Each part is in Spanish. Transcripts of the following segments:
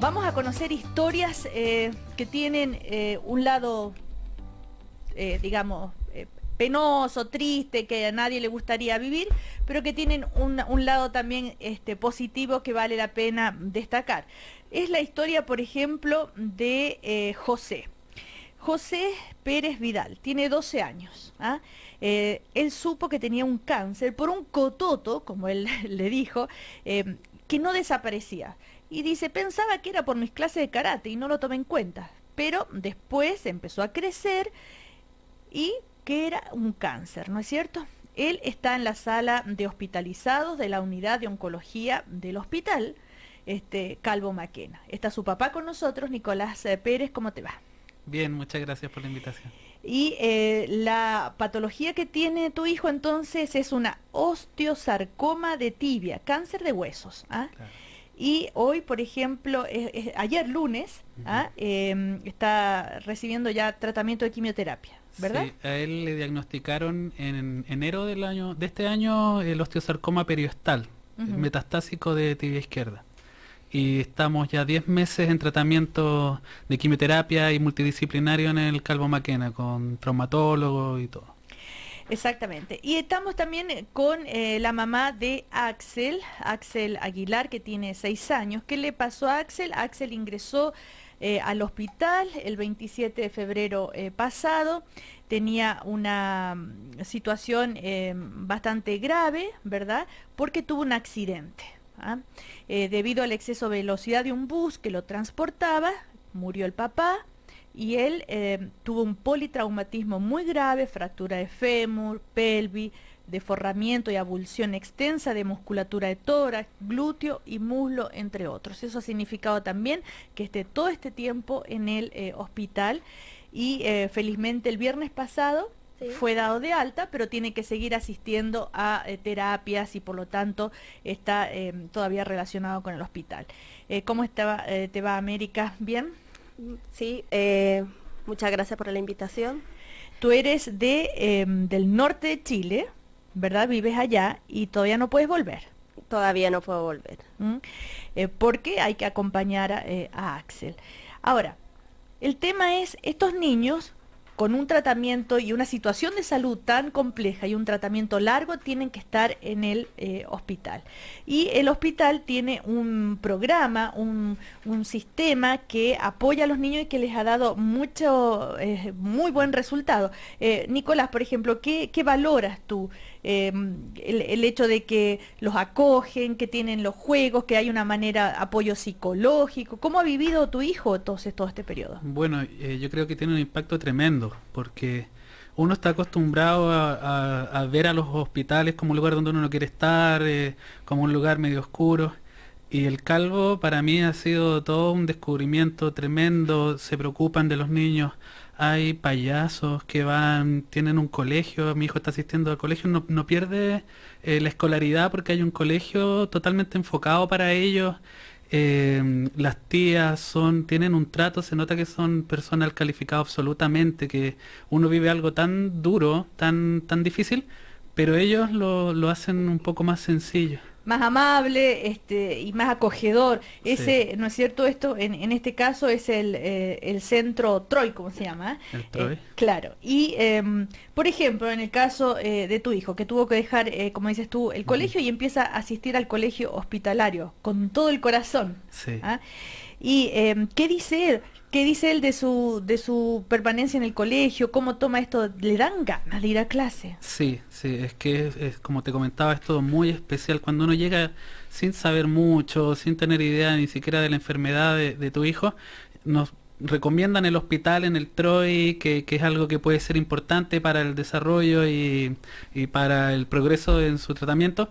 Vamos a conocer historias eh, que tienen eh, un lado, eh, digamos, penoso, triste, que a nadie le gustaría vivir, pero que tienen un, lado también este, positivo que vale la pena destacar. Es la historia, por ejemplo, de José. José Pérez Vidal, tiene 12 años. ¿ah? él supo que tenía un cáncer por un cototo, como él le dijo, que no desaparecía. Y dice, pensaba que era por mis clases de karate y no lo tomé en cuenta. Pero después empezó a crecer y que era un cáncer, ¿no es cierto? Él está en la sala de hospitalizados de la unidad de oncología del hospital, este, Calvo Maquena. Está su papá con nosotros, Nicolás eh, Pérez, ¿cómo te va? Bien, muchas gracias por la invitación. Y eh, la patología que tiene tu hijo entonces es una osteosarcoma de tibia, cáncer de huesos. ¿ah? Y hoy, por ejemplo, ayer lunes, ¿ah? em, está recibiendo ya tratamiento de quimioterapia, ¿verdad? Sí, a él le diagnosticaron en enero del año, de este año el osteosarcoma periostal, metastásico de tibia izquierda y estamos ya 10 meses en tratamiento de quimioterapia y multidisciplinario en el Calvo Maquena con traumatólogo y todo. Exactamente. Y estamos también eh, con eh, la mamá de Axel, Axel Aguilar, que tiene 6 años. ¿Qué le pasó a Axel? Axel ingresó eh, al hospital el 27 de febrero pasado. Tenía una mm, situación bastante grave, ¿verdad? Porque tuvo un accidente. ¿ah? Eh, debido al exceso de velocidad de un bus que lo transportaba, murió el papá y él eh, tuvo un politraumatismo muy grave, fractura de fémur, pelvis, deforramiento y abulsión extensa de musculatura de tórax, glúteo y muslo, entre otros. Eso ha significado también que esté todo este tiempo en el eh, hospital y felizmente el viernes pasado fue dado de alta, pero tiene que seguir asistiendo a eh, terapias y por lo tanto está em, todavía relacionado con el hospital. Eh, ¿Cómo eh, te va América? ¿Bien? Mm, sí, muchas gracias por la invitación. Tú eres de, em, del norte de Chile, ¿verdad? Vives allá y todavía no puedes volver todavía no puedo volver. ¿Mm? Eh, porque hay que acompañar a, Axel. Ahora, el tema es, estos niños con un tratamiento y una situación de salud tan compleja y un tratamiento largo, tienen que estar en el eh, hospital. Y el hospital tiene un programa, un, sistema que apoya a los niños y que les ha dado mucho, eh, muy buen resultado. Eh, Nicolás, por ejemplo, ¿qué, valoras tú? El, hecho de que los acogen, que tienen los juegos, que hay una manera, apoyo psicológico. ¿Cómo ha vivido tu hijo entonces todo este periodo? Bueno, yo creo que tiene un impacto tremendo porque uno está acostumbrado a, ver a los hospitales como un lugar donde uno no quiere estar, eh, como un lugar medio oscuro. Y el calvo para mí ha sido todo un descubrimiento tremendo, se preocupan de los niños, hay payasos que van, tienen un colegio, mi hijo está asistiendo al colegio, no, no pierde eh, la escolaridad porque hay un colegio totalmente enfocado para ellos Em, las tías son tienen un trato, se nota que son personas calificadas absolutamente, que uno vive algo tan duro, tan, tan difícil, pero ellos lo hacen un poco más sencillo más amable este, y más acogedor. Ese, ¿no es cierto? Esto, en, este caso, es eh, el, centro Troy, ¿cómo se llama? El Troy. Eh, claro. Y, em, por ejemplo, en el caso eh, de tu hijo, que tuvo que dejar, como dices tú, el colegio y empieza a asistir al colegio hospitalario con todo el corazón. Sí. ¿ah? ¿Y em, qué dice él? ¿Qué dice él de su, de su permanencia en el colegio? ¿Cómo toma esto? ¿Le dan ganas de ir a clase? Sí, sí, es que como te comentaba, es todo muy especial. Cuando uno llega sin saber mucho, sin tener idea ni siquiera de la enfermedad de, tu hijo, nos recomiendan el hospital en el Troy, que, es algo que puede ser importante para el desarrollo y para el progreso en su tratamiento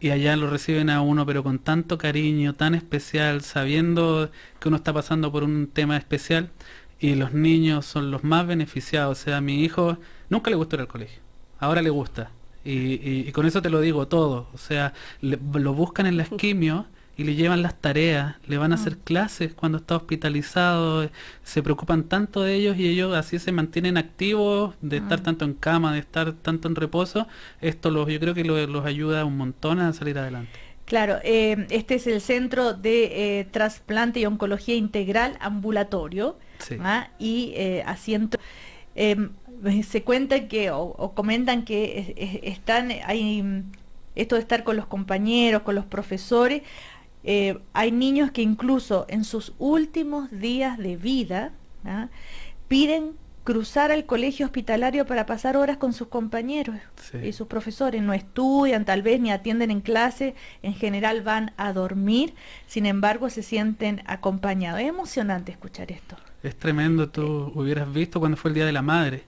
y allá lo reciben a uno, pero con tanto cariño, tan especial, sabiendo que uno está pasando por un tema especial y los niños son los más beneficiados. O sea, a mi hijo nunca le gustó ir al colegio, ahora le gusta. Y, con eso te lo digo todo. O sea, lo buscan en la esquimio. y le llevan las tareas, le van a ah. hacer clases cuando está hospitalizado, se preocupan tanto de ellos y ellos así se mantienen activos de estar ah. tanto en cama, de estar tanto en reposo. Esto los, yo creo que los, ayuda un montón a salir adelante. Claro, eh, este es el Centro de eh, Trasplante y Oncología Integral Ambulatorio ¿ah? y eh, asiento. Em, se cuenta que, o, comentan que están, ahí esto de estar con los compañeros, con los profesores, eh, hay niños que incluso en sus últimos días de vida ¿ah? piden cruzar al colegio hospitalario para pasar horas con sus compañeros y sus profesores. No estudian, tal vez ni atienden en clase, en general van a dormir, sin embargo se sienten acompañados. Es emocionante escuchar esto. Es tremendo, tú hubieras visto cuando fue el Día de la Madre.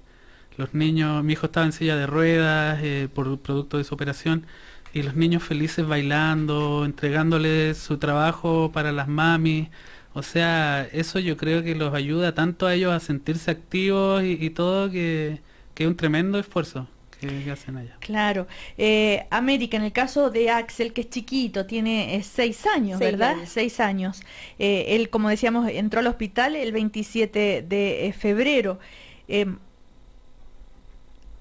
Los niños, mi hijo estaba en silla de ruedas eh, por producto de su operación y los niños felices bailando, entregándoles su trabajo para las mamis. O sea, eso yo creo que los ayuda tanto a ellos a sentirse activos y, todo que, es un tremendo esfuerzo. Que hacen allá. Claro. Eh, América, en el caso de Axel, que es chiquito, tiene eh, seis años, ¿verdad? Seis años. Eh, él, como decíamos, entró al hospital el 27 de febrero. Em,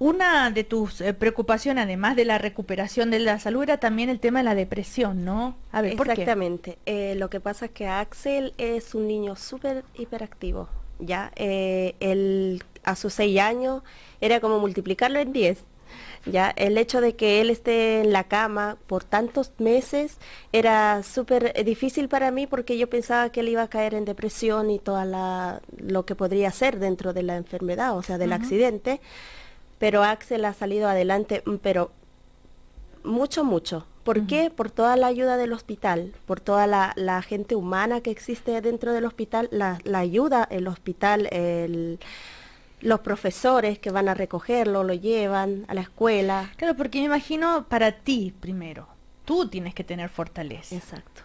una de tus eh, preocupaciones, además de la recuperación de la salud, era también el tema de la depresión, ¿no? A ver, Exactamente. Eh, lo que pasa es que Axel es un niño súper hiperactivo, ¿ya? Eh, él a sus seis años era como multiplicarlo en diez. ¿ya? El hecho de que él esté en la cama por tantos meses era súper difícil para mí porque yo pensaba que él iba a caer en depresión y todo lo que podría ser dentro de la enfermedad, o sea, del accidente pero Axel ha salido adelante, mm, pero mucho, mucho. ¿Por qué? Por toda la ayuda del hospital, por toda la, gente humana que existe dentro del hospital, la, ayuda, el hospital, los profesores que van a recogerlo, lo llevan a la escuela. Claro, porque me imagino para ti primero, tú tienes que tener fortaleza. Exacto.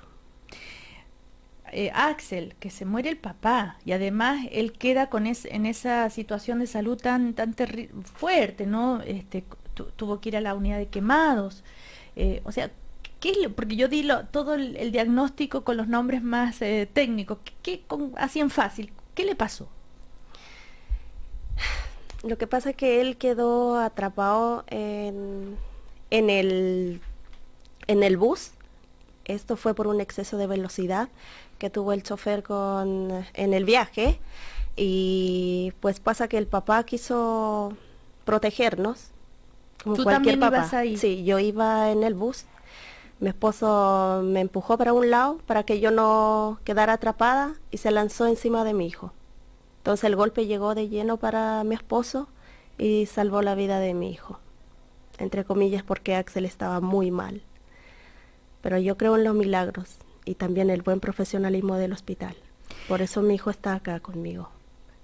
Eh, Axel, que se muere el papá y además él queda con en esa situación de salud tan, tan fuerte, ¿no? Este, tuvo que ir a la unidad de quemados. Eh, o sea, ¿qué es lo? porque yo di todo el, diagnóstico con los nombres más eh, técnicos, ¿qué, así en fácil, ¿qué le pasó? Lo que pasa es que él quedó atrapado en, en, el, en el bus. Esto fue por un exceso de velocidad que tuvo el chofer con, en el viaje y pues pasa que el papá quiso protegernos. Como cualquier papá. ahí? Sí, yo iba en el bus. Mi esposo me empujó para un lado para que yo no quedara atrapada y se lanzó encima de mi hijo. Entonces el golpe llegó de lleno para mi esposo y salvó la vida de mi hijo. Entre comillas porque Axel estaba muy mal. Pero yo creo en los milagros y también el buen profesionalismo del hospital. Por eso mi hijo está acá conmigo.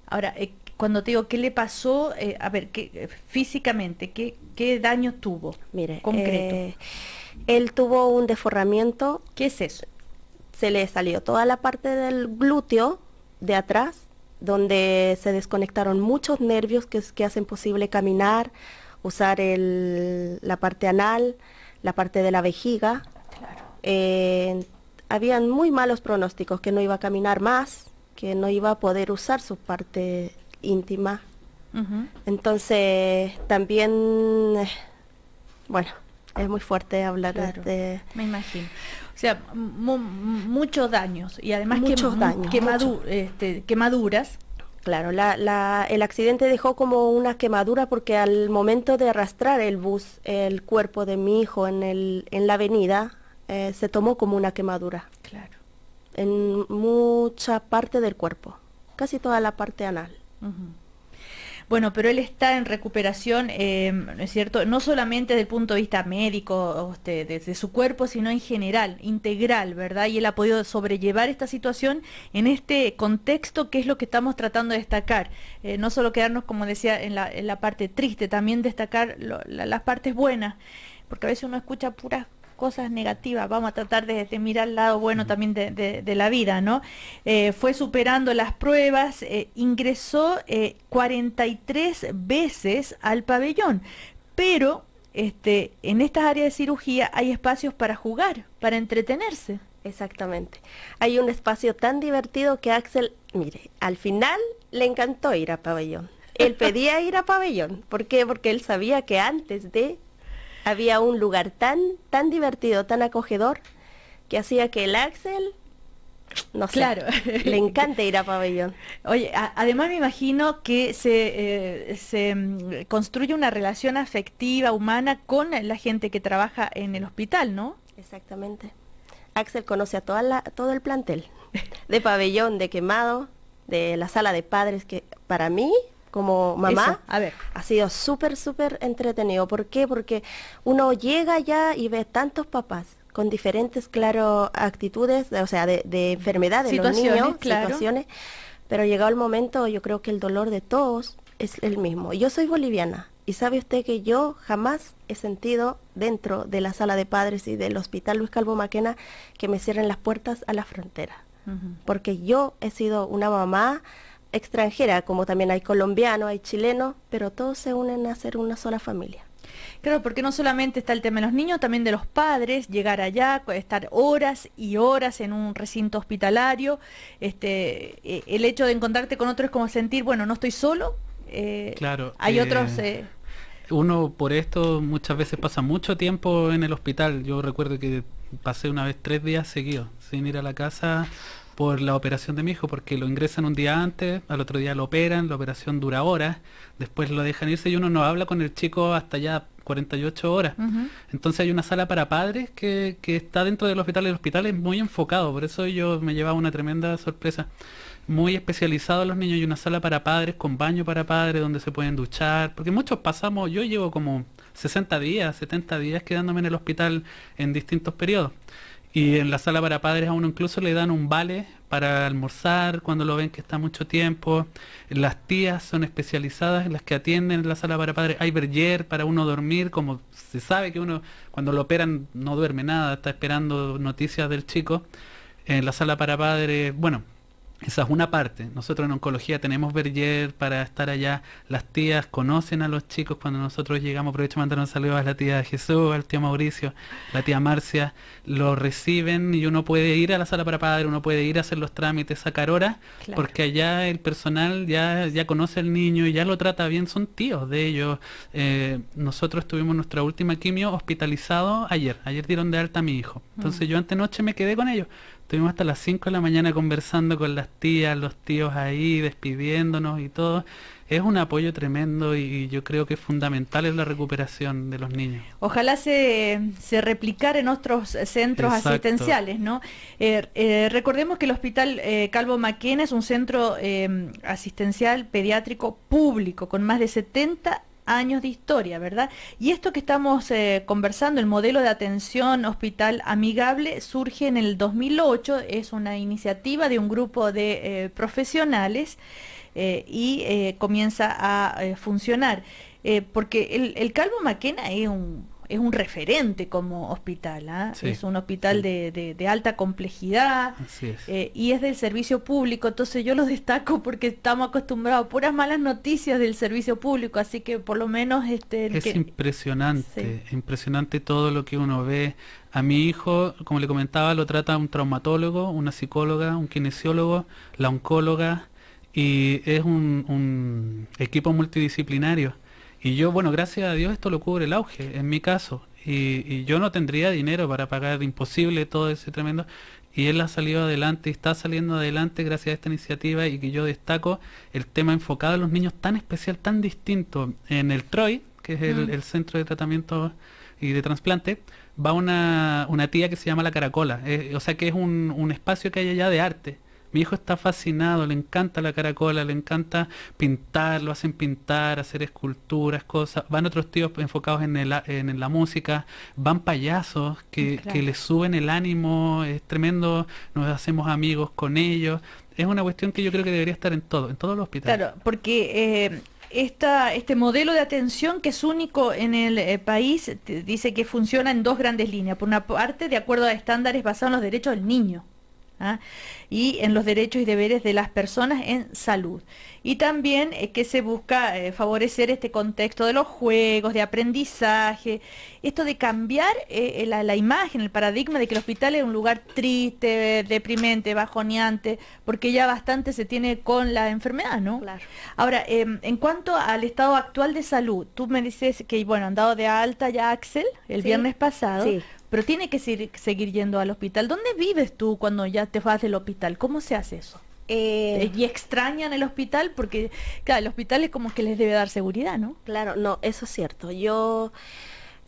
Ahora, eh, cuando te digo, ¿qué le pasó? Eh, a ver, ¿qué, eh, físicamente, ¿qué, ¿qué daño tuvo? Mire, él tuvo un desforramiento. ¿Qué es eso? Se le salió toda la parte del glúteo de atrás, donde se desconectaron muchos nervios que, que hacen posible caminar, usar la parte anal, la parte de la vejiga. Claro habían muy malos pronósticos, que no iba a caminar más, que no iba a poder usar su parte íntima. Entonces, también, eh, bueno, es muy fuerte hablar de... Me imagino. O sea, muchos daños y además muchos que, daños, este, quemaduras. Claro, el accidente dejó como una quemadura porque al momento de arrastrar el bus, el cuerpo de mi hijo en, el, en la avenida, eh, se tomó como una quemadura. Claro. En mucha parte del cuerpo, casi toda la parte anal. Bueno, pero él está en recuperación, eh, ¿no es cierto? No solamente desde el punto de vista médico, Desde este, su cuerpo, sino en general, integral, ¿verdad? Y él ha podido sobrellevar esta situación en este contexto que es lo que estamos tratando de destacar. Eh, no solo quedarnos, como decía, en la, parte triste, también destacar las partes buenas, porque a veces uno escucha puras cosas negativas, vamos a tratar de, mirar el lado bueno también de, la vida, ¿no? Eh, fue superando las pruebas, eh, ingresó 43 eh, veces al pabellón, pero este, en estas áreas de cirugía hay espacios para jugar, para entretenerse. Exactamente. Hay un espacio tan divertido que Axel, mire, al final le encantó ir a pabellón. Él pedía ir a pabellón. ¿Por qué? Porque él sabía que antes de había un lugar tan, tan divertido, tan acogedor, que hacía que el Axel no sé. Le encante ir a pabellón. Oye, además me imagino que se, eh, se, mm, construye una relación afectiva, humana, con la gente que trabaja en el hospital, ¿no? Exactamente. Axel conoce a toda la, todo el plantel, de pabellón, de quemado, de la sala de padres, que para mí como mamá ha sido súper, súper entretenido. ¿Por qué? Porque uno llega ya y ve tantos papás con diferentes, claro, actitudes, o sea, de, enfermedades enfermedad de los niños, pero llegado el momento, yo creo que el dolor de todos es el mismo. Yo soy boliviana y sabe usted que yo jamás he sentido dentro de la sala de padres y del hospital Luis Calvo Maquena que me cierren las puertas a la frontera, porque yo he sido una mamá extranjera, como también hay colombiano hay chileno pero todos se unen a ser una sola familia. Claro, porque no solamente está el tema de los niños, también de los padres, llegar allá, pues, estar horas y horas en un recinto hospitalario, este, eh, el hecho de encontrarte con otros es como sentir, bueno, no estoy solo, eh, claro, hay eh, otros... uno por esto muchas veces pasa mucho tiempo en el hospital. Yo recuerdo que pasé una vez tres días seguidos sin ir a la casa por la operación de mi hijo, porque lo ingresan un día antes, al otro día lo operan, la operación dura horas, después lo dejan irse y uno no habla con el chico hasta ya 48 horas. Entonces hay una sala para padres que, está dentro del hospital, el hospital es muy enfocado, por eso yo me llevaba una tremenda sorpresa. Muy especializado a los niños y una sala para padres, con baño para padres, donde se pueden duchar, porque muchos pasamos, yo llevo como 60 días, 70 días quedándome en el hospital en distintos periodos. Y en la sala para padres a uno incluso le dan un vale para almorzar cuando lo ven que está mucho tiempo. Las tías son especializadas en las que atienden en la sala para padres. Hay berger para uno dormir, como se sabe que uno cuando lo operan no duerme nada, está esperando noticias del chico. En la sala para padres, bueno, esa es una parte. Nosotros en oncología tenemos Berger para estar allá. Las tías conocen a los chicos cuando nosotros llegamos. Aprovecho mandar un a la tía Jesús, al tío Mauricio, la tía Marcia. Lo reciben y uno puede ir a la sala para padre, uno puede ir a hacer los trámites, sacar horas, porque allá el personal ya, ya conoce al niño y ya lo trata bien. Son tíos de ellos. Eh, nosotros tuvimos nuestra última quimio hospitalizado ayer. Ayer dieron de alta a mi hijo. Entonces yo mm. yo antenoche me quedé con ellos Estuvimos hasta las 5 de la mañana conversando con las tías, los tíos ahí, despidiéndonos y todo. Es un apoyo tremendo y yo creo que es fundamental en la recuperación de los niños. Ojalá se, se replicara en otros centros asistenciales, ¿no? Eh, eh, recordemos que el Hospital eh, Calvo Maquena es un centro asistencial pediátrico público con más de 70 años de historia, ¿verdad? Y esto que estamos eh, conversando, el modelo de atención hospital amigable, surge en el 2008, es una iniciativa de un grupo de eh, profesionales eh, y comienza a funcionar. porque el, el Calvo Maquena es un es un referente como hospital. ¿ah? es un hospital de, alta complejidad eh, y es del servicio público. Entonces yo lo destaco porque estamos acostumbrados a puras malas noticias del servicio público. Así que por lo menos... Este, es impresionante, impresionante todo lo que uno ve. A mi hijo, como le comentaba, lo trata un traumatólogo, una psicóloga, un kinesiólogo, la oncóloga y es un equipo multidisciplinario y yo, bueno, gracias a Dios esto lo cubre el auge, en mi caso. Y, yo no tendría dinero para pagar imposible todo ese tremendo. Y él ha salido adelante y está saliendo adelante gracias a esta iniciativa y que yo destaco el tema enfocado a los niños tan especial, tan distinto. En el Troy, que es el, mm. Centro de Tratamiento y de Trasplante, va una, tía que se llama La Caracola. Eh, o sea que es un, un espacio que hay allá de arte mi hijo está fascinado, le encanta la caracola, le encanta pintar, lo hacen pintar, hacer esculturas, cosas. Van otros tíos enfocados en, la música, van payasos que, mm, le suben el ánimo, es tremendo, nos hacemos amigos con ellos. Es una cuestión que yo creo que debería estar en todo, en todos los hospitales. Claro, porque eh, este modelo de atención que es único en el eh, país dice que funciona en dos grandes líneas. Por una parte, de acuerdo a estándares basados en los derechos del niño. ¿ah? y en los derechos y deberes de las personas en salud. Y también eh, que se busca eh, favorecer este contexto de los juegos, de aprendizaje, esto de cambiar eh, la, imagen, el paradigma de que el hospital es un lugar triste, deprimente, bajoneante, porque ya bastante se tiene con la enfermedad, ¿no? Claro. Ahora, em, en cuanto al estado actual de salud, tú me dices que, bueno, han dado de alta ya Axel el viernes pasado. Sí pero tiene que seguir, yendo al hospital. ¿Dónde vives tú cuando ya te vas del hospital? ¿Cómo se hace eso? Eh, y extrañan el hospital porque, claro, el hospital es como que les debe dar seguridad, ¿no? Claro, no, eso es cierto. Yo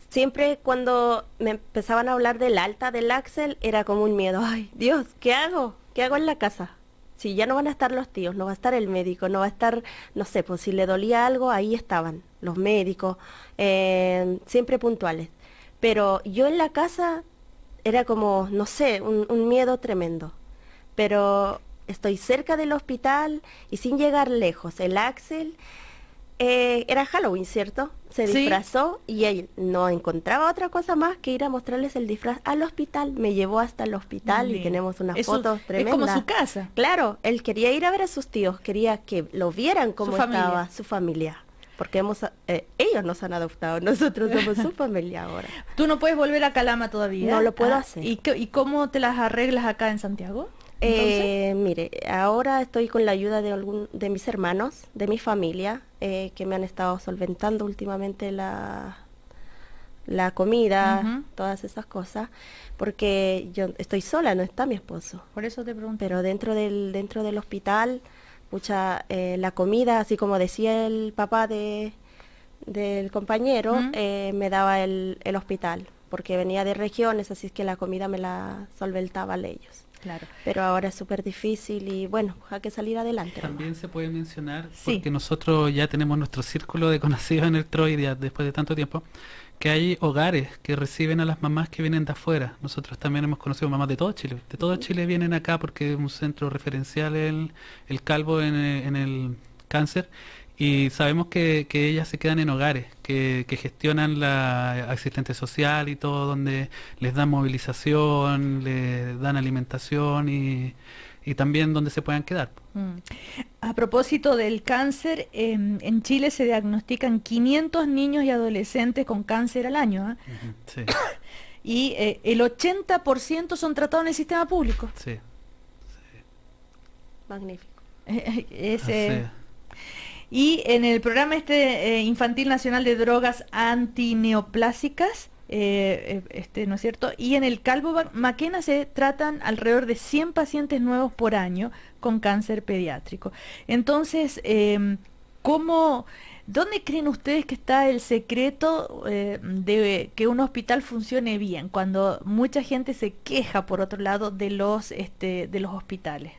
siempre cuando me empezaban a hablar del alta del Axel era como un miedo. Ay, Dios, ¿qué hago? ¿Qué hago en la casa? Si ya no van a estar los tíos, no va a estar el médico, no va a estar, no sé, pues si le dolía algo, ahí estaban los médicos, eh, siempre puntuales. Pero yo en la casa era como, no sé, un, miedo tremendo. Pero estoy cerca del hospital y sin llegar lejos. El Axel eh, era Halloween, ¿cierto? Se disfrazó y él no encontraba otra cosa más que ir a mostrarles el disfraz al hospital. Me llevó hasta el hospital y tenemos unas foto fotos tremendas. Es como su casa. Claro, él quería ir a ver a sus tíos, quería que lo vieran cómo estaba su familia porque hemos, eh, ellos nos han adoptado, nosotros somos su familia ahora. ¿Tú no puedes volver a Calama todavía? No lo puedo ah, hacer. ¿y, ¿Y cómo te las arreglas acá en Santiago? Eh, mire, ahora estoy con la ayuda de, algún, de mis hermanos, de mi familia, eh, que me han estado solventando últimamente la, la comida, todas esas cosas, porque yo estoy sola, no está mi esposo. Por eso te pregunto. Pero dentro del, dentro del hospital pucha, eh, la comida, así como decía el papá de, del compañero, eh, me daba el, el, hospital, porque venía de regiones, así es que la comida me la solventaban ellos. Claro. Pero ahora es súper difícil y bueno, hay que salir adelante. También se puede mencionar, sí. porque nosotros ya tenemos nuestro círculo de conocidos en el Troy después de tanto tiempo, que hay hogares que reciben a las mamás que vienen de afuera. Nosotros también hemos conocido mamás de todo Chile. De todo Chile vienen acá porque es un centro referencial el, calvo eh, en, el cáncer y sabemos que, ellas se quedan en hogares, que, que, gestionan la asistente social y todo, donde les dan movilización, les dan alimentación y, y también dónde se puedan quedar. Mm. A propósito del cáncer, em, en Chile se diagnostican 500 niños y adolescentes con cáncer al año. ¿ah? sí. y eh, el 80% son tratados en el sistema público. Sí. Magnífico. Eh, eh, y en el programa este infantil nacional de drogas antineoplásicas, eh, eh, este, ¿no es cierto? Y en el Calvo Maquena se tratan alrededor de 100 pacientes nuevos por año con cáncer pediátrico. Entonces, em, ¿cómo, ¿dónde creen ustedes que está el secreto em, de que un hospital funcione bien cuando mucha gente se queja, por otro lado, de los, este, de los hospitales?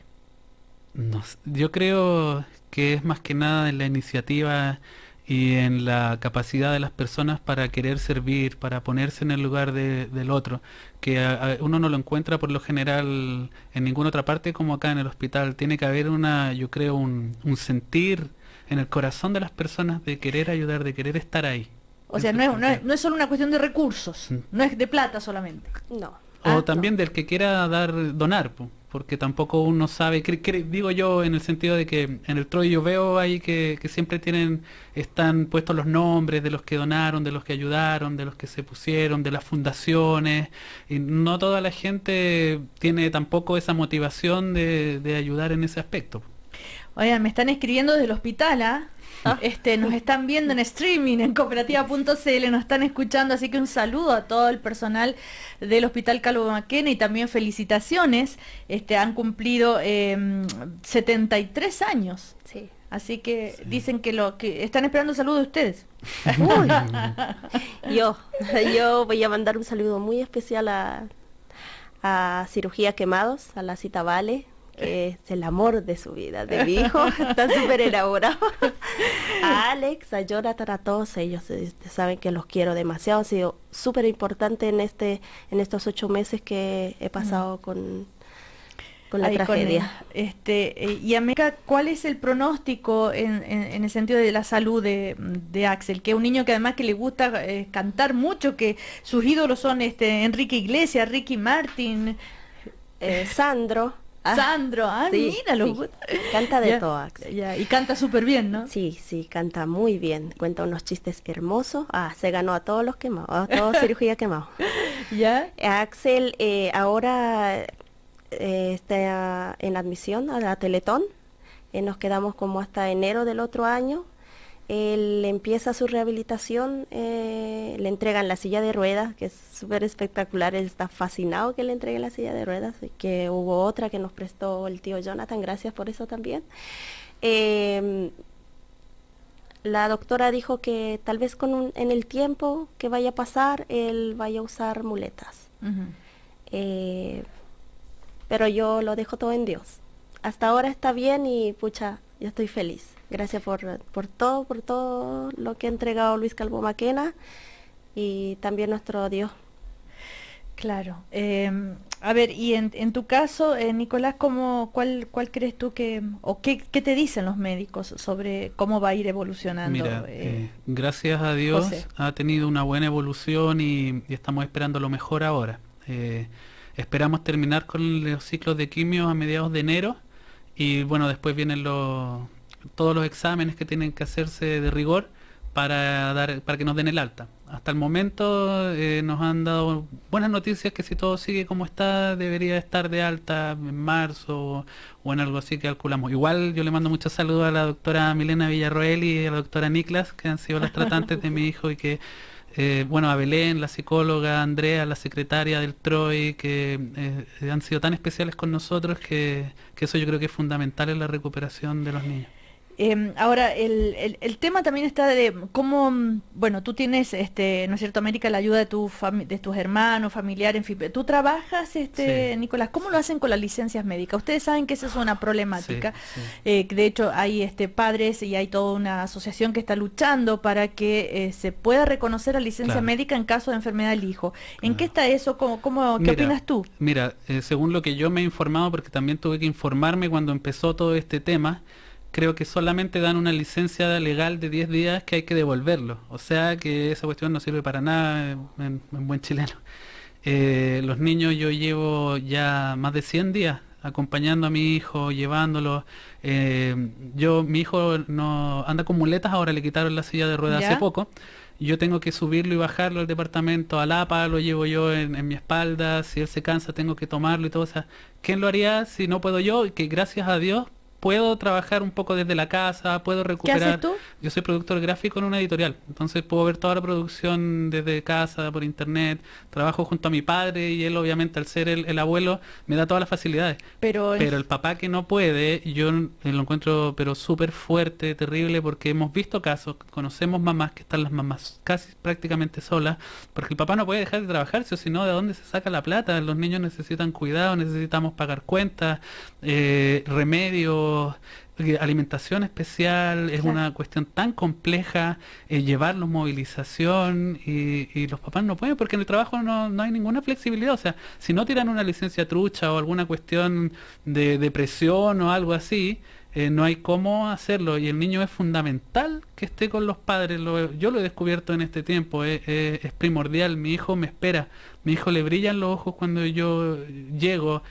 yo creo que es más que nada la iniciativa y en la capacidad de las personas para querer servir, para ponerse en el lugar del otro, que uno no lo encuentra por lo general en ninguna otra parte como acá en el hospital. Tiene que haber una, yo creo, un, sentir en el corazón de las personas de querer ayudar, de querer estar ahí. O sea, no es, no solo una cuestión de recursos, mm. no es de plata solamente. No. O ah, también del que quiera dar donar porque tampoco uno sabe, digo yo en el sentido de que en el Troy yo veo ahí que, siempre tienen, están puestos los nombres de los que donaron, de los que ayudaron, de los que se pusieron, de las fundaciones, y no toda la gente tiene tampoco esa motivación de, ayudar en ese aspecto. Oigan, me están escribiendo desde el hospital, ¿ah? este, nos están viendo en streaming en cooperativa.cl, nos están escuchando, así que un saludo a todo el personal del Hospital Calvo Maquena y también felicitaciones. Este, han cumplido 73 em, años. Así que dicen que lo que están esperando saludos de ustedes. yo, yo voy a mandar un saludo muy especial a, a Cirugía Quemados, a la Cita Vale, es el amor de su vida, de mi hijo, está súper enamorado. A Alex, a Jonathan, a todos ellos, eh, saben que los quiero demasiado, ha sido súper importante en, este, en estos ocho meses que he pasado con, con la tragedia. este, eh, y Ameca, ¿cuál es el pronóstico en, en, el sentido de la salud de, Axel? Que es un niño que además que le gusta eh, cantar mucho, que sus ídolos son este Enrique Iglesias, Ricky Martin. Sandro. Ah, Sandro, ah, lo Canta de todo, Axel. y canta súper bien, ¿no? Sí, sí, canta muy bien. Cuenta unos chistes hermosos. Ah, se ganó a todos los quemados, a todos cirugía quemado. ¿Ya? Axel eh, ahora eh, está en admisión a la Teletón. Eh, nos quedamos como hasta enero del otro año. Él empieza su rehabilitación, le entregan la silla de ruedas, que es súper espectacular. Él está fascinado que le entregué la silla de ruedas, y que hubo otra que nos prestó el tío Jonathan, gracias por eso también. Em, la doctora dijo que tal vez con en el tiempo que vaya a pasar, él vaya a usar muletas. Eh, pero yo lo dejo todo en Dios. Hasta ahora está bien y pucha, yo estoy feliz. Gracias por, por todo, por todo lo que ha entregado Luis Calvo Maquena y también nuestro Dios Claro. Em, a ver, y en, tu caso, eh, Nicolás, ¿cómo, cuál, crees tú que, o qué, te dicen los médicos sobre cómo va a ir evolucionando? Eh, eh, gracias a Dios ha tenido una buena evolución y, y estamos esperando lo mejor ahora. esperamos terminar con los ciclos de quimio a mediados de enero y bueno, después vienen los, todos los exámenes que tienen que hacerse de rigor para, dar, para que nos den el alta hasta el momento eh, nos han dado buenas noticias que si todo sigue como está, debería estar de alta en marzo o, en algo así que calculamos. Igual yo le mando muchos saludos a la doctora Milena Villarroel y a la doctora Niklas, que han sido los tratantes de mi hijo y que, eh, bueno, a Belén, la psicóloga, Andrea, la secretaria del Troy, que eh, han sido tan especiales con nosotros que eso yo creo que es fundamental en la recuperación de los niños. Em, ahora, el, el, tema también está de cómo, mm, bueno, tú tienes, este, ¿no es cierto, América, la ayuda de, tu de tus hermanos, familiares, en fin. Tú trabajas, este, Nicolás, ¿cómo lo hacen con las licencias médicas? Ustedes saben que esa es una problemática. Eh, de hecho, hay este, padres y hay toda una asociación que está luchando para que eh, se pueda reconocer la licencia médica en caso de enfermedad del hijo. ¿En qué está eso? ¿Cómo, ¿Qué opinas tú? Mira, eh, según lo que yo me he informado, porque también tuve que informarme cuando empezó todo este tema, creo que solamente dan una licencia legal de 10 días que hay que devolverlo. O sea que esa cuestión no sirve para nada en, buen chileno. Eh, los niños yo llevo ya más de 100 días acompañando a mi hijo, llevándolo. Eh, yo, mi hijo no anda con muletas, ahora le quitaron la silla de ruedas hace poco. Yo tengo que subirlo y bajarlo al departamento, ...a la APA, lo llevo yo en, mi espalda, si él se cansa tengo que tomarlo y todo. O sea, ¿quién lo haría si no puedo yo? Que gracias a Dios puedo trabajar un poco desde la casa, puedo recuperar. ¿Qué haces tú? Yo soy productor gráfico en una editorial, entonces puedo ver toda la producción desde casa, por internet. Trabajo junto a mi padre y él, obviamente, al ser el, abuelo, me da todas las facilidades. Pero, el papá que no puede, yo eh, lo encuentro, pero súper fuerte, terrible, porque hemos visto casos, conocemos mamás que están las mamás casi prácticamente solas, porque el papá no puede dejar de trabajar, si no, ¿de dónde se saca la plata? Los niños necesitan cuidado, necesitamos pagar cuentas, eh, remedios alimentación especial, es una cuestión tan compleja, llevarlo eh, llevarlos, movilización, y, los papás no pueden, porque en el trabajo no, no, hay ninguna flexibilidad. O sea, si no tiran una licencia trucha o alguna cuestión de depresión o algo así, eh, no hay cómo hacerlo y el niño es fundamental que esté con los padres. yo lo he descubierto en este tiempo, eh, es primordial. Mi hijo me espera, mi hijo le brillan los ojos cuando yo llego.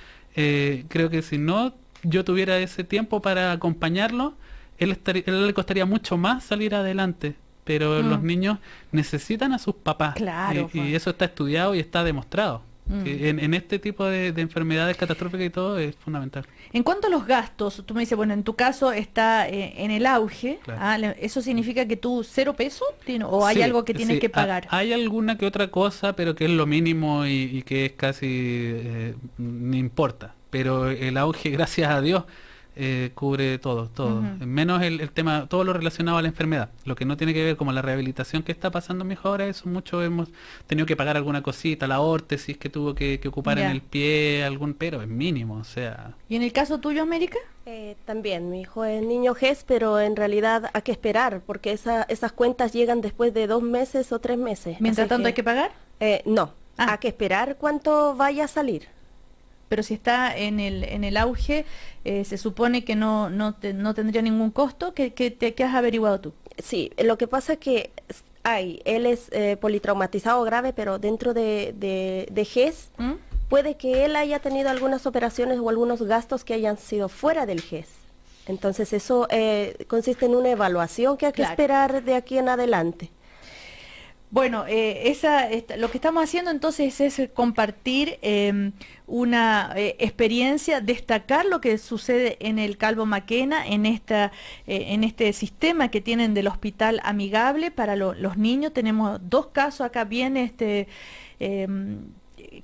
creo que si no yo tuviera ese tiempo para acompañarlo, él, le costaría mucho más salir adelante. Pero mm. los niños necesitan a sus papás. y, pues. eso está estudiado y está demostrado. Mm. en, este tipo de, enfermedades catastróficas y todo es fundamental. En cuanto a los gastos, tú me dices, bueno, en tu caso está eh, en el auge. ¿ah? ¿Eso significa que tú cero peso o hay algo que tienes que pagar? hay alguna que otra cosa, pero que es lo mínimo y, que es casi... Eh, no importa pero el auge, gracias a Dios, eh, cubre todo, todo. Menos el, tema, todo lo relacionado a la enfermedad. Lo que no tiene que ver como la rehabilitación que está pasando mi hijo ahora, eso mucho hemos tenido que pagar alguna cosita, la órtesis que tuvo que, ocupar en el pie, algún, pero es mínimo, o sea. ¿Y en el caso tuyo, América? Eh, también, mi hijo es niño GES, pero en realidad hay que esperar, porque esa, esas cuentas llegan después de dos meses o tres meses. ¿Mientras tanto hay que pagar? Eh, no, hay ah. que esperar cuánto vaya a salir pero si está en el, en el auge, eh, se supone que no, no, no tendría ningún costo. ¿Qué, te, has averiguado tú? Sí, lo que pasa es que hay, él es eh, politraumatizado grave, pero dentro de, de, GES, ¿Mm? puede que él haya tenido algunas operaciones o algunos gastos que hayan sido fuera del GES. Entonces eso eh, consiste en una evaluación que hay que esperar de aquí en adelante. Bueno, eh, esa, lo que estamos haciendo entonces es compartir em, una eh, experiencia, destacar lo que sucede en el Calvo Maquena, en, esta, eh, en este sistema que tienen del hospital amigable para los niños. Tenemos dos casos acá bien este, em,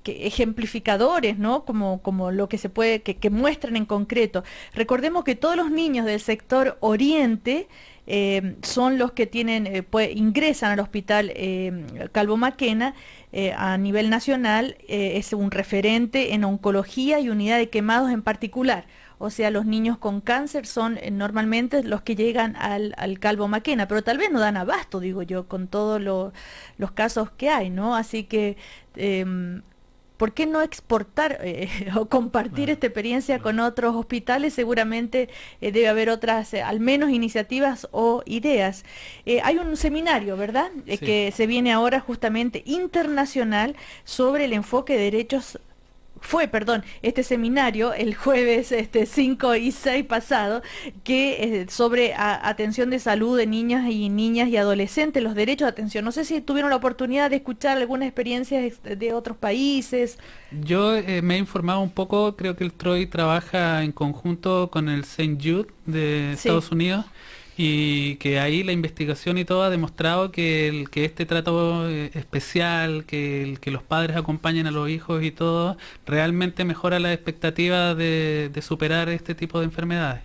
ejemplificadores, ¿no? Como, como lo que se puede, que, que muestran en concreto. Recordemos que todos los niños del sector oriente eh, son los que tienen, pues, ingresan al hospital eh, Calvo Maquena a nivel nacional, es un referente en oncología y unidad de quemados en particular. O sea, los niños con cáncer son normalmente los que llegan al, al Calvo Maquena, pero tal vez no dan abasto, digo yo, con todos los casos que hay, ¿no? Así que em, ¿Por qué no exportar eh, o compartir esta experiencia con otros hospitales? Seguramente eh, debe haber otras, eh, al menos iniciativas o ideas. hay un seminario, ¿verdad? Que se viene ahora justamente internacional sobre el enfoque de derechos fue, perdón, este seminario el jueves este 5 y 6 pasado que eh, sobre atención de salud de niñas y niñas y adolescentes, los derechos de atención. No sé si tuvieron la oportunidad de escuchar algunas experiencias de otros países. Yo eh, me he informado un poco, creo que el Troy trabaja en conjunto con el St. Jude de Estados Unidos y que ahí la investigación y todo ha demostrado que, este trato eh, especial, que, el, que los padres acompañen a los hijos y todo, realmente mejora la expectativa de, superar este tipo de enfermedades.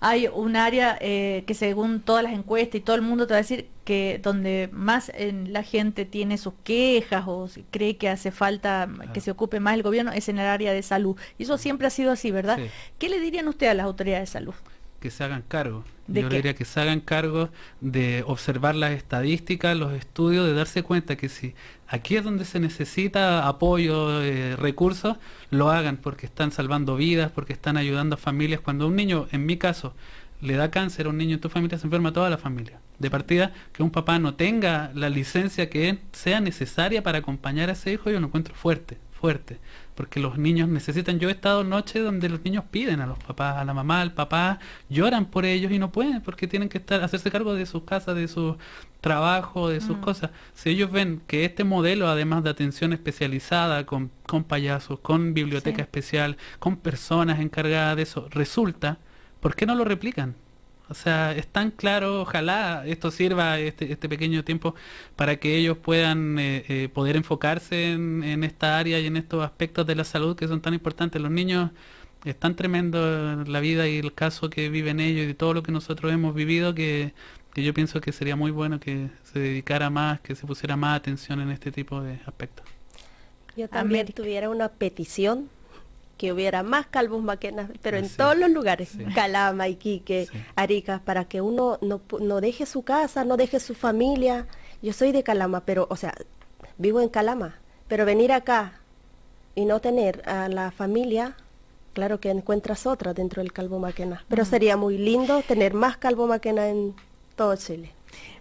Hay un área eh, que según todas las encuestas y todo el mundo te va a decir que donde más la gente tiene sus quejas o cree que hace falta mm, que se ocupe más el gobierno es en el área de salud. Y eso siempre ha sido así, ¿verdad? ¿Qué le dirían ustedes a las autoridades de salud? que se hagan cargo. ¿De Yo diría que se hagan cargo de observar las estadísticas, los estudios, de darse cuenta que si aquí es donde se necesita apoyo, eh, recursos, lo hagan porque están salvando vidas, porque están ayudando a familias. Cuando un niño, en mi caso, le da cáncer a un niño en tu familia, se enferma toda la familia. De partida, que un papá no tenga la licencia que sea necesaria para acompañar a ese hijo, yo lo encuentro fuerte fuerte, porque los niños necesitan, yo he estado noche donde los niños piden a los papás, a la mamá, al papá, lloran por ellos y no pueden, porque tienen que estar, hacerse cargo de sus casas, de su trabajo, de sus mm. cosas. Si ellos ven que este modelo, además de atención especializada, con, con payasos, con biblioteca especial, con personas encargadas de eso, resulta, ¿por qué no lo replican? O sea, es tan claro, ojalá esto sirva, este, este pequeño tiempo, para que ellos puedan eh, eh, poder enfocarse en, esta área y en estos aspectos de la salud que son tan importantes. Los niños están tremendo la vida y el caso que viven ellos y todo lo que nosotros hemos vivido que, yo pienso que sería muy bueno que se dedicara más, que se pusiera más atención en este tipo de aspectos. Yo también tuviera una petición que hubiera más calvos maquenas, pero en todos los lugares, Calama, Iquique, Arica, para que uno no, no, deje su casa, no deje su familia. Yo soy de Calama, pero, o sea, vivo en Calama, pero venir acá y no tener a la familia, claro que encuentras otra dentro del calvo maquena, pero sería muy lindo tener más calvo maquena en todo Chile.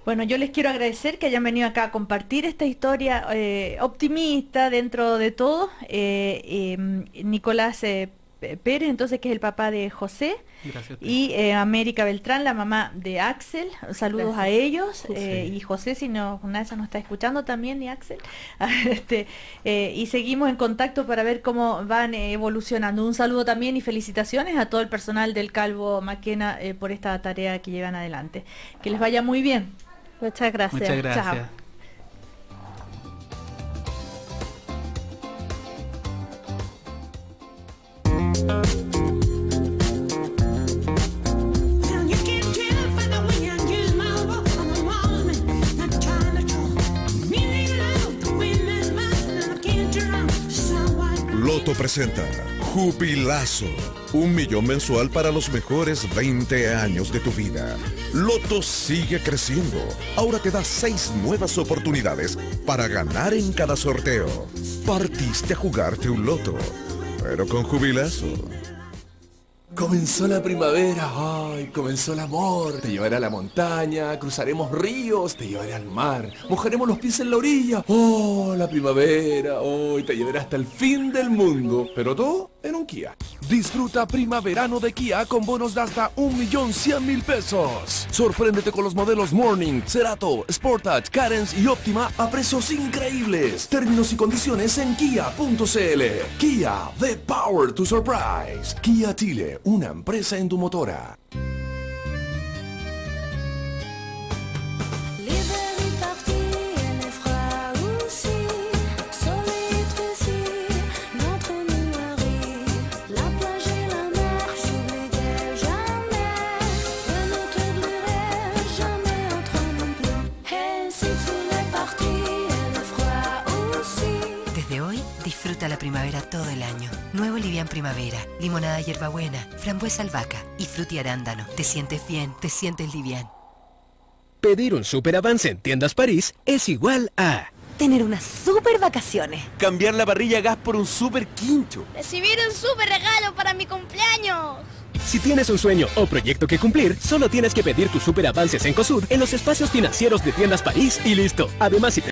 Bueno, yo les quiero agradecer que hayan venido acá a compartir esta historia eh, optimista dentro de todo. Eh, eh, Nicolás Pérez, entonces, que es el papá de José, y eh, América Beltrán, la mamá de Axel. Saludos a ellos. Eh, y José, si no, una de esas nos está escuchando también, y Axel. Este, eh, y seguimos en contacto para ver cómo van evolucionando. Un saludo también y felicitaciones a todo el personal del Calvo Maquena por esta tarea que llevan adelante. Que les vaya muy bien. Muchas gracias. Muchas gracias. Loto presenta Jupilazo Un millón mensual para los mejores 20 años de tu vida. Loto sigue creciendo. Ahora te da seis nuevas oportunidades para ganar en cada sorteo. Partiste a jugarte un loto. ¿Pero con jubilazo? Comenzó la primavera, ay, comenzó el amor. Te llevaré a la montaña, cruzaremos ríos, te llevaré al mar, mojaremos los pies en la orilla. Oh, la primavera, hoy te llevaré hasta el fin del mundo. Pero todo en un Kia. Disfruta primaverano de Kia con bonos de hasta 1.100.000 pesos. Sorpréndete con los modelos Morning, Cerato, Sportage, Carens y Optima a precios increíbles. Términos y condiciones en kia.cl. Kia, the power to surprise. Kia Chile, una empresa en tu motora. Nuevo Livian Primavera, limonada hierbabuena, frambuesa albahaca y frutti arándano. Te sientes bien, te sientes livian. Pedir un super avance en Tiendas París es igual a... Tener unas super vacaciones. Cambiar la parrilla gas por un super quincho. Recibir un super regalo para mi cumpleaños. Si tienes un sueño o proyecto que cumplir, solo tienes que pedir tus super avances en COSUD en los espacios financieros de Tiendas París y listo. Además, si te